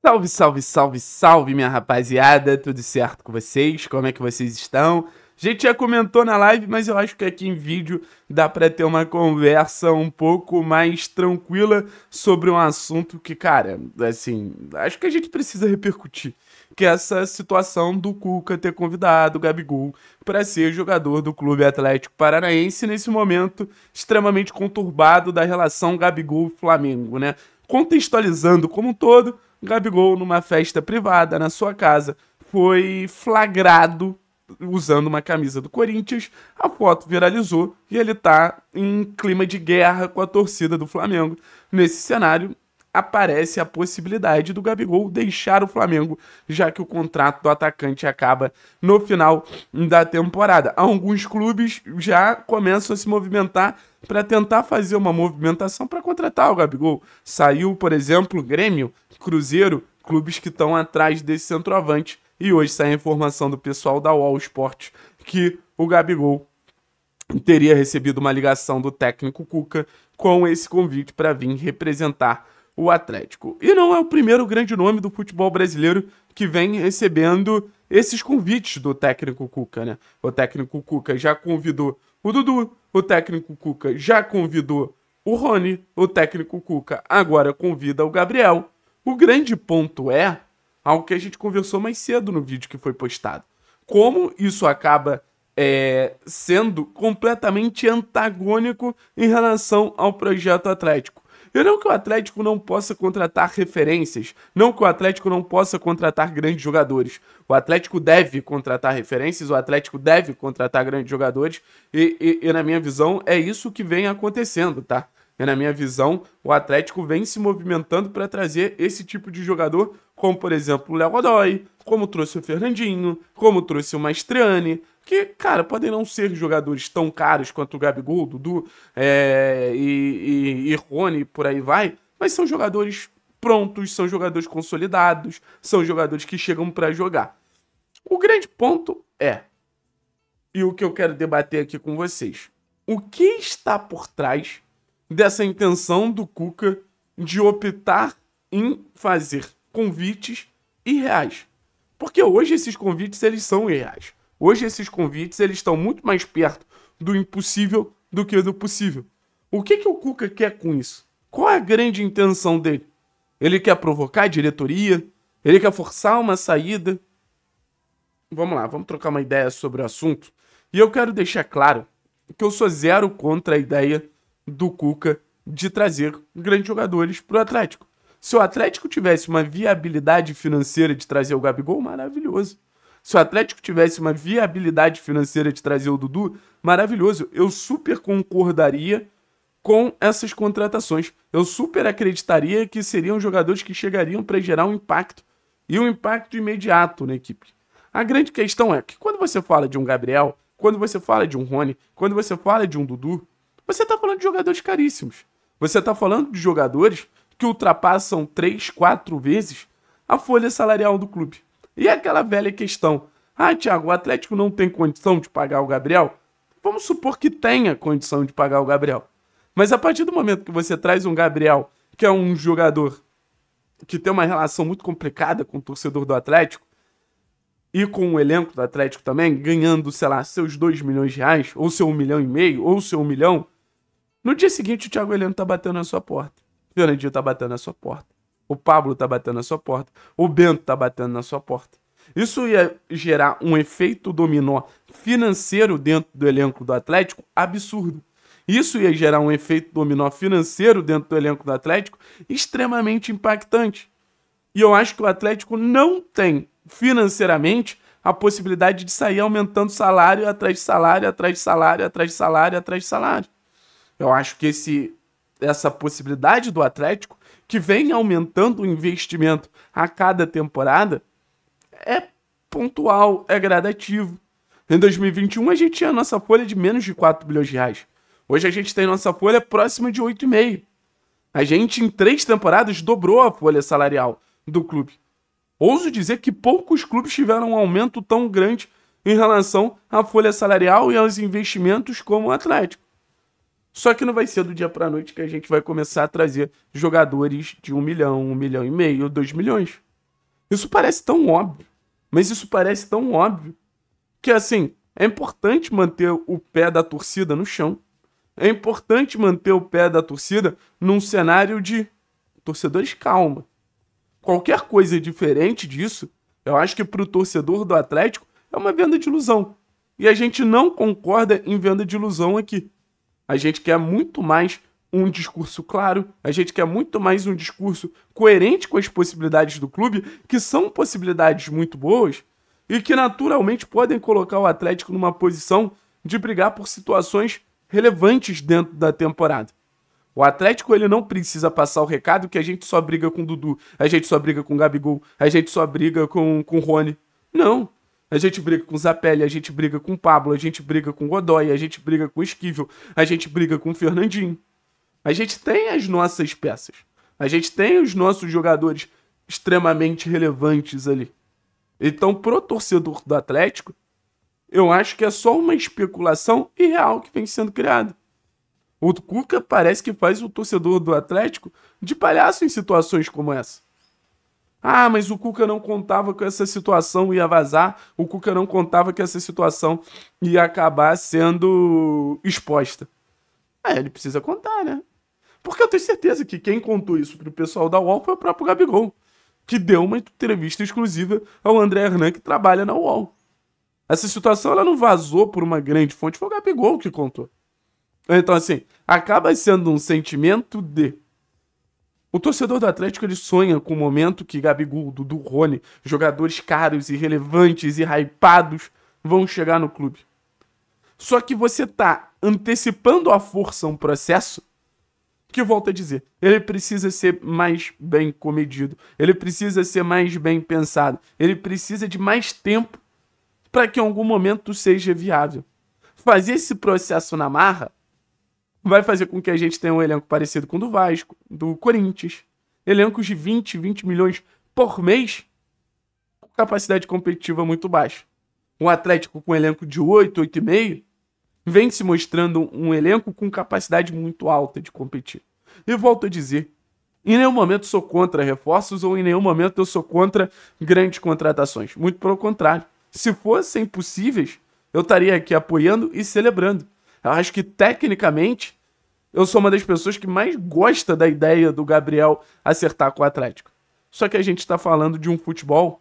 Salve, salve, salve, salve, minha rapaziada, tudo certo com vocês? Como é que vocês estão? A gente já comentou na live, mas eu acho que aqui em vídeo dá para ter uma conversa um pouco mais tranquila sobre um assunto que, cara, assim, acho que a gente precisa repercutir, que é essa situação do Cuca ter convidado o Gabigol para ser jogador do Clube Atlético Paranaense nesse momento extremamente conturbado da relação Gabigol-Flamengo, né? Contextualizando como um todo, Gabigol, numa festa privada na sua casa, foi flagrado usando uma camisa do Corinthians. A foto viralizou e ele tá em clima de guerra com a torcida do Flamengo. Nesse cenário, aparece a possibilidade do Gabigol deixar o Flamengo, já que o contrato do atacante acaba no final da temporada. Alguns clubes já começam a se movimentar para tentar fazer uma movimentação para contratar o Gabigol. Saiu, por exemplo, Grêmio, Cruzeiro, clubes que estão atrás desse centroavante. E hoje sai a informação do pessoal da All Sport que o Gabigol teria recebido uma ligação do técnico Cuca com esse convite para vir representar o Atlético. E não é o primeiro grande nome do futebol brasileiro que vem recebendo esses convites do técnico Cuca, né? O técnico Cuca já convidou o Dudu, o técnico Cuca já convidou o Rony, o técnico Cuca agora convida o Gabriel. O grande ponto é algo que a gente conversou mais cedo no vídeo que foi postado. Como isso acaba é, sendo completamente antagônico em relação ao projeto Atlético. E não que o Atlético não possa contratar referências, não que o Atlético não possa contratar grandes jogadores. O Atlético deve contratar referências, o Atlético deve contratar grandes jogadores, e, e, e na minha visão é isso que vem acontecendo, tá? E na minha visão, o Atlético vem se movimentando para trazer esse tipo de jogador, como por exemplo o Léo Godoy, como trouxe o Fernandinho, como trouxe o Maestriani que, cara, podem não ser jogadores tão caros quanto o Gabigol, Dudu é, e, e, e Rony, por aí vai, mas são jogadores prontos, são jogadores consolidados, são jogadores que chegam para jogar. O grande ponto é, e o que eu quero debater aqui com vocês, o que está por trás dessa intenção do Cuca de optar em fazer convites irreais? Porque hoje esses convites eles são irreais. Hoje esses convites eles estão muito mais perto do impossível do que do possível. O que, que o Cuca quer com isso? Qual é a grande intenção dele? Ele quer provocar a diretoria? Ele quer forçar uma saída? Vamos lá, vamos trocar uma ideia sobre o assunto. E eu quero deixar claro que eu sou zero contra a ideia do Cuca de trazer grandes jogadores para o Atlético. Se o Atlético tivesse uma viabilidade financeira de trazer o Gabigol, maravilhoso. Se o Atlético tivesse uma viabilidade financeira de trazer o Dudu, maravilhoso. Eu super concordaria com essas contratações. Eu super acreditaria que seriam jogadores que chegariam para gerar um impacto e um impacto imediato na equipe. A grande questão é que quando você fala de um Gabriel, quando você fala de um Rony, quando você fala de um Dudu, você está falando de jogadores caríssimos. Você está falando de jogadores que ultrapassam 3, 4 vezes a folha salarial do clube. E aquela velha questão: ah, Thiago, o Atlético não tem condição de pagar o Gabriel? Vamos supor que tenha condição de pagar o Gabriel. Mas a partir do momento que você traz um Gabriel, que é um jogador que tem uma relação muito complicada com o torcedor do Atlético e com o elenco do Atlético também, ganhando, sei lá, seus 2 milhões de reais, ou seu 1 um milhão e meio, ou seu 1 um milhão, no dia seguinte o Thiago Heleno tá batendo na sua porta. O Fernandinho tá batendo na sua porta. O Pablo tá batendo na sua porta. O Bento tá batendo na sua porta. Isso ia gerar um efeito dominó financeiro dentro do elenco do Atlético absurdo. Isso ia gerar um efeito dominó financeiro dentro do elenco do Atlético extremamente impactante. E eu acho que o Atlético não tem financeiramente a possibilidade de sair aumentando salário atrás de salário, atrás de salário, atrás de salário, atrás de salário. Eu acho que esse, essa possibilidade do Atlético que vem aumentando o investimento a cada temporada, é pontual, é gradativo. Em 2021, a gente tinha nossa folha de menos de 4 bilhões de reais. Hoje a gente tem nossa folha próxima de 8,5. A gente, em três temporadas, dobrou a folha salarial do clube. Ouso dizer que poucos clubes tiveram um aumento tão grande em relação à folha salarial e aos investimentos como o Atlético. Só que não vai ser do dia para noite que a gente vai começar a trazer jogadores de um milhão, um milhão e meio, dois milhões. Isso parece tão óbvio, mas isso parece tão óbvio que assim é importante manter o pé da torcida no chão. É importante manter o pé da torcida num cenário de torcedores calma. Qualquer coisa diferente disso, eu acho que para o torcedor do Atlético é uma venda de ilusão. E a gente não concorda em venda de ilusão aqui. A gente quer muito mais um discurso claro, a gente quer muito mais um discurso coerente com as possibilidades do clube, que são possibilidades muito boas e que naturalmente podem colocar o Atlético numa posição de brigar por situações relevantes dentro da temporada. O Atlético ele não precisa passar o recado que a gente só briga com Dudu, a gente só briga com Gabigol, a gente só briga com com Rony. Não, a gente briga com Zapelli, a gente briga com Pablo, a gente briga com Godoy, a gente briga com Esquivel, a gente briga com Fernandinho. A gente tem as nossas peças. A gente tem os nossos jogadores extremamente relevantes ali. Então, pro torcedor do Atlético, eu acho que é só uma especulação irreal que vem sendo criada. O Cuca parece que faz o torcedor do Atlético de palhaço em situações como essa. Ah, mas o Cuca não contava com essa situação ia vazar, o Cuca não contava que essa situação ia acabar sendo exposta. Ah, ele precisa contar, né? Porque eu tenho certeza que quem contou isso pro pessoal da UOL foi o próprio Gabigol, que deu uma entrevista exclusiva ao André Hernan, que trabalha na UOL. Essa situação ela não vazou por uma grande fonte, foi o Gabigol que contou. Então, assim, acaba sendo um sentimento de o torcedor do Atlético ele sonha com o momento que Gabigol, Dudu, Rony, jogadores caros, irrelevantes e hypados vão chegar no clube. Só que você tá antecipando a força um processo que, volta a dizer, ele precisa ser mais bem comedido, ele precisa ser mais bem pensado, ele precisa de mais tempo para que em algum momento seja viável. Fazer esse processo na marra vai fazer com que a gente tenha um elenco parecido com o do Vasco, do Corinthians. Elencos de 20, 20 milhões por mês, com capacidade competitiva muito baixa. O Atlético com um elenco de 8, 8,5 vem se mostrando um elenco com capacidade muito alta de competir. E volto a dizer, em nenhum momento sou contra reforços ou em nenhum momento eu sou contra grandes contratações. Muito pelo contrário. Se fossem possíveis, eu estaria aqui apoiando e celebrando. Eu acho que tecnicamente eu sou uma das pessoas que mais gosta da ideia do Gabriel acertar com o Atlético. Só que a gente está falando de um futebol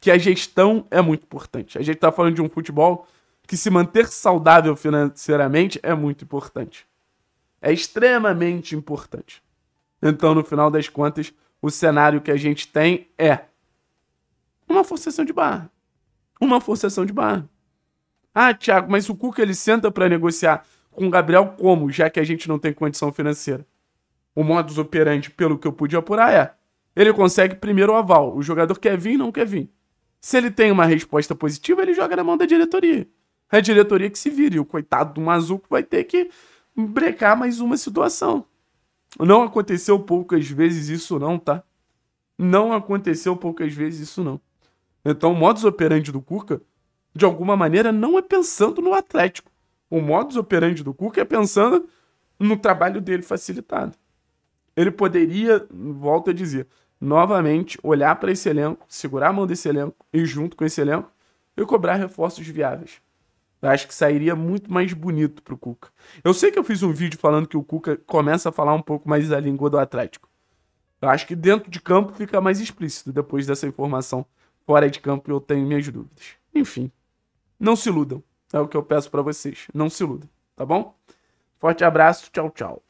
que a gestão é muito importante. A gente está falando de um futebol que se manter saudável financeiramente é muito importante. É extremamente importante. Então, no final das contas, o cenário que a gente tem é uma forçação de barra. Uma forçação de barra. Ah, Thiago, mas o Cuca ele senta para negociar com o Gabriel como, já que a gente não tem condição financeira? O modus operandi, pelo que eu pude apurar, é: ele consegue primeiro o aval. O jogador quer vir, não quer vir. Se ele tem uma resposta positiva, ele joga na mão da diretoria. É a diretoria que se vire. O coitado do Mazuco vai ter que brecar mais uma situação. Não aconteceu poucas vezes isso não, tá? Não aconteceu poucas vezes isso não. Então, o modus operandi do Cuca de alguma maneira, não é pensando no Atlético. O modus operandi do Cuca é pensando no trabalho dele facilitado. Ele poderia, volto a dizer, novamente olhar para esse elenco, segurar a mão desse elenco e junto com esse elenco e cobrar reforços viáveis. Eu acho que sairia muito mais bonito pro Cuca. Eu sei que eu fiz um vídeo falando que o Cuca começa a falar um pouco mais a língua do Atlético. Eu acho que dentro de campo fica mais explícito depois dessa informação. Fora de campo eu tenho minhas dúvidas. Enfim, não se iludam. É o que eu peço para vocês. Não se iludam, tá bom? Forte abraço, tchau, tchau.